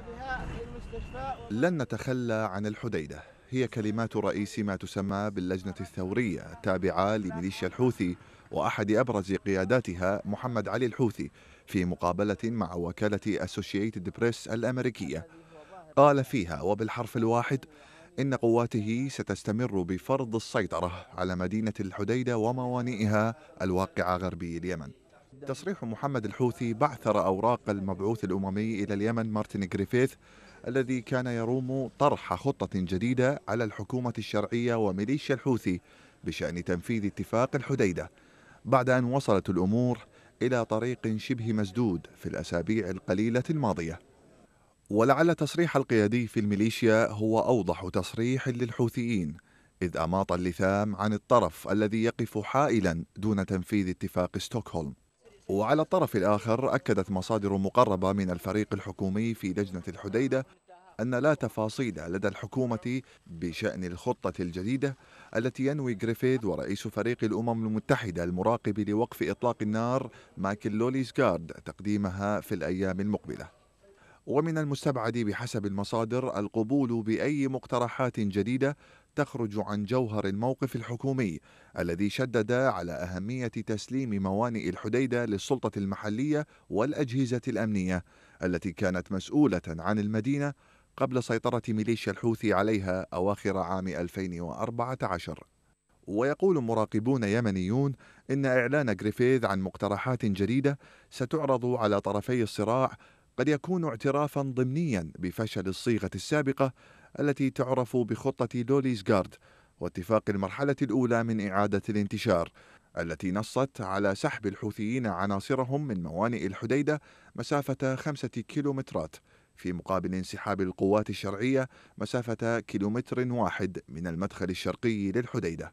بها في المستشفى لن نتخلى عن الحديدة هي كلمات رئيس ما تسمى باللجنة الثورية التابعة لميليشيا الحوثي وأحد أبرز قياداتها محمد علي الحوثي في مقابلة مع وكالة أسوشيتد بريس الأمريكية قال فيها وبالحرف الواحد إن قواته ستستمر بفرض السيطرة على مدينة الحديدة وموانئها الواقعة غربي اليمن تصريح محمد الحوثي بعثر أوراق المبعوث الأممي إلى اليمن مارتن غريفيث الذي كان يروم طرح خطة جديدة على الحكومة الشرعية وميليشيا الحوثي بشأن تنفيذ اتفاق الحديدة بعد أن وصلت الأمور إلى طريق شبه مسدود في الأسابيع القليلة الماضية ولعل تصريح القيادي في الميليشيا هو أوضح تصريح للحوثيين إذ أماط اللثام عن الطرف الذي يقف حائلا دون تنفيذ اتفاق ستوكهولم وعلى الطرف الآخر أكدت مصادر مقربة من الفريق الحكومي في لجنة الحديدة أن لا تفاصيل لدى الحكومة بشأن الخطة الجديدة التي ينوي جريفيث ورئيس فريق الأمم المتحدة المراقب لوقف إطلاق النار مايكل جارد تقديمها في الأيام المقبلة ومن المستبعد بحسب المصادر القبول بأي مقترحات جديدة تخرج عن جوهر الموقف الحكومي الذي شدد على أهمية تسليم موانئ الحديدة للسلطة المحلية والأجهزة الأمنية التي كانت مسؤولة عن المدينة قبل سيطرة ميليشيا الحوثي عليها أواخر عام 2014 ويقول مراقبون يمنيون إن إعلان غريفيث عن مقترحات جديدة ستعرض على طرفي الصراع قد يكون اعترافا ضمنيا بفشل الصيغه السابقه التي تعرف بخطة جارد واتفاق المرحلة الأولى من إعادة الانتشار التي نصت على سحب الحوثيين عناصرهم من موانئ الحديدة مسافة خمسة كيلومترات في مقابل انسحاب القوات الشرعية مسافة كيلومتر واحد من المدخل الشرقي للحديدة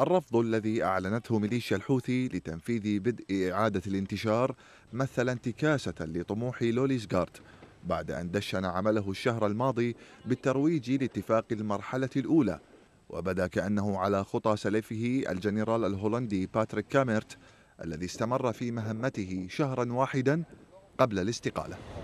الرفض الذي أعلنته ميليشيا الحوثي لتنفيذ بدء إعادة الانتشار مثل انتكاسة لطموح لوليزغارد بعد أن دشن عمله الشهر الماضي بالترويج لاتفاق المرحلة الأولى وبدا كأنه على خطى سلفه الجنرال الهولندي باتريك كاميرت الذي استمر في مهمته شهرا واحدا قبل الاستقاله